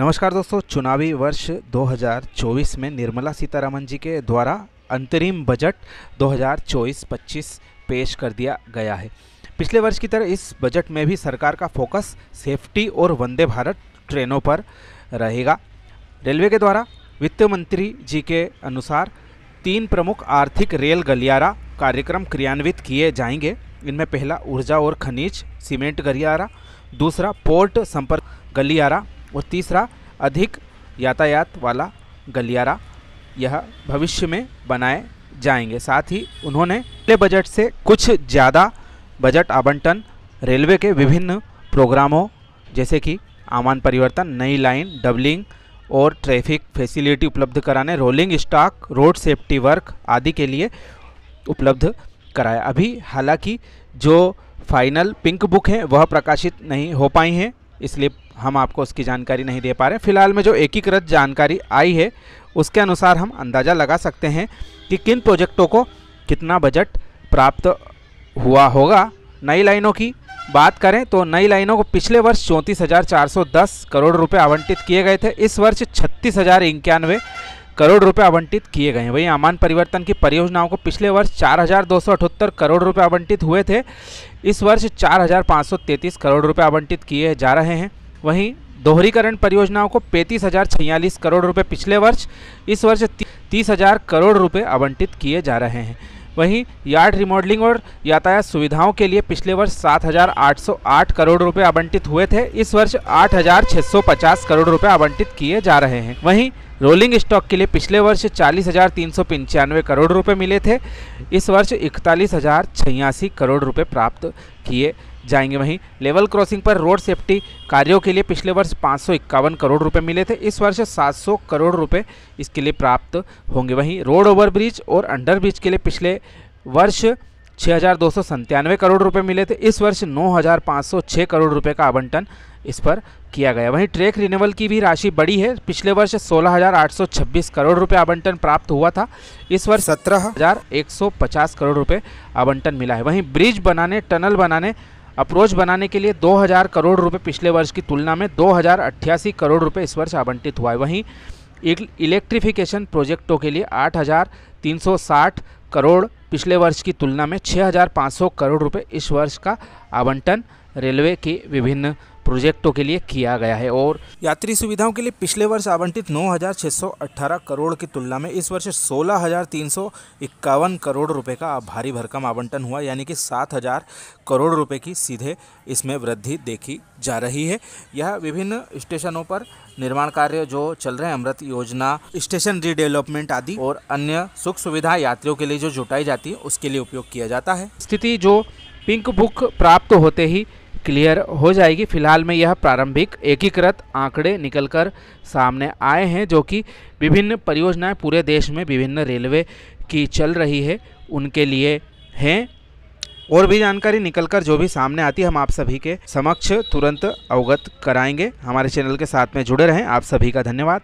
नमस्कार दोस्तों चुनावी वर्ष 2024 में निर्मला सीतारामन जी के द्वारा अंतरिम बजट 2024-25 पेश कर दिया गया है पिछले वर्ष की तरह इस बजट में भी सरकार का फोकस सेफ्टी और वंदे भारत ट्रेनों पर रहेगा रेलवे के द्वारा वित्त मंत्री जी के अनुसार तीन प्रमुख आर्थिक रेल गलियारा कार्यक्रम क्रियान्वित किए जाएंगे इनमें पहला ऊर्जा और खनिज सीमेंट गलियारा दूसरा पोर्ट संपर्क गलियारा और तीसरा अधिक यातायात वाला गलियारा यह भविष्य में बनाए जाएंगे साथ ही उन्होंने पहले बजट से कुछ ज़्यादा बजट आवंटन रेलवे के विभिन्न प्रोग्रामों जैसे कि आमान परिवर्तन नई लाइन डबलिंग और ट्रैफिक फैसिलिटी उपलब्ध कराने rolling stock road safety work आदि के लिए उपलब्ध कराया अभी हालांकि जो फाइनल पिंक बुक हैं वह प्रकाशित नहीं हो पाई हैं इसलिए हम आपको उसकी जानकारी नहीं दे पा रहे फिलहाल में जो एकीकृत जानकारी आई है उसके अनुसार हम अंदाज़ा लगा सकते हैं कि किन प्रोजेक्टों को कितना बजट प्राप्त हुआ होगा नई लाइनों की बात करें तो नई लाइनों को पिछले वर्ष चौंतीस करोड़ रुपए आवंटित किए गए थे इस वर्ष छत्तीस हज़ार करोड़ रुपए आवंटित किए गए हैं वहीं आमान परिवर्तन की परियोजनाओं को पिछले वर्ष चार करोड़ रुपए आवंटित हुए थे इस वर्ष 4,533 करोड़ रुपए आवंटित किए जा रहे हैं वहीं दोहरीकरण परियोजनाओं को पैंतीस करोड़ रुपए पिछले वर्ष इस वर्ष तीस करोड़ रुपए आवंटित किए जा रहे हैं वहीं यार्ड रिमॉडलिंग और यातायात सुविधाओं के लिए पिछले वर्ष 7,808 करोड़ रुपए आवंटित हुए थे इस वर्ष 8,650 करोड़ रुपए आवंटित किए जा रहे हैं वहीं रोलिंग स्टॉक के लिए पिछले वर्ष चालीस हज़ार तीन सौ पंचानवे करोड़ रुपए मिले थे इस वर्ष इकतालीस हज़ार छियासी करोड़ रुपए प्राप्त किए जाएंगे वहीं लेवल क्रॉसिंग पर रोड सेफ्टी कार्यों के लिए पिछले वर्ष पाँच सौ इक्यावन करोड़ रुपए मिले थे इस वर्ष सात सौ करोड़ रुपए इसके लिए प्राप्त होंगे वहीं रोड ओवरब्रिज और अंडरब्रिज के लिए पिछले वर्ष छः करोड़ रुपए मिले थे इस वर्ष 9,506 करोड़ रुपए का आवंटन इस पर किया गया वहीं ट्रैक रिनेवल की भी राशि बड़ी है पिछले वर्ष 16,826 करोड़ रुपए आवंटन प्राप्त हुआ था इस वर्ष 17,150 करोड़ रुपए आवंटन मिला है वहीं ब्रिज बनाने टनल बनाने अप्रोच बनाने के लिए 2000 करोड़ रुपए पिछले वर्ष की तुलना में दो करोड़ रुपये इस वर्ष आवंटित हुआ है वहीं इलेक्ट्रिफिकेशन प्रोजेक्टों के लिए आठ करोड़ पिछले वर्ष की तुलना में 6,500 करोड़ रुपए इस वर्ष का आवंटन रेलवे की विभिन्न प्रोजेक्टों के लिए किया गया है और यात्री सुविधाओं के लिए पिछले वर्ष आवंटित 9,618 करोड़ की तुलना में इस वर्ष 16,351 करोड़ रुपए का भारी भरकम आवंटन हुआ यानी कि 7,000 करोड़ रुपए की सीधे इसमें वृद्धि देखी जा रही है यह विभिन्न स्टेशनों पर निर्माण कार्य जो चल रहे हैं अमृत योजना स्टेशन रीडेवलपमेंट आदि और अन्य सुख सुविधा यात्रियों के लिए जो जुटाई जाती है उसके लिए उपयोग किया जाता है स्थिति जो पिंक बुक प्राप्त होते ही क्लियर हो जाएगी फिलहाल में यह प्रारंभिक एकीकृत आंकड़े निकलकर सामने आए हैं जो कि विभिन्न परियोजनाएं पूरे देश में विभिन्न रेलवे की चल रही है उनके लिए हैं और भी जानकारी निकलकर जो भी सामने आती है हम आप सभी के समक्ष तुरंत अवगत कराएंगे हमारे चैनल के साथ में जुड़े रहें आप सभी का धन्यवाद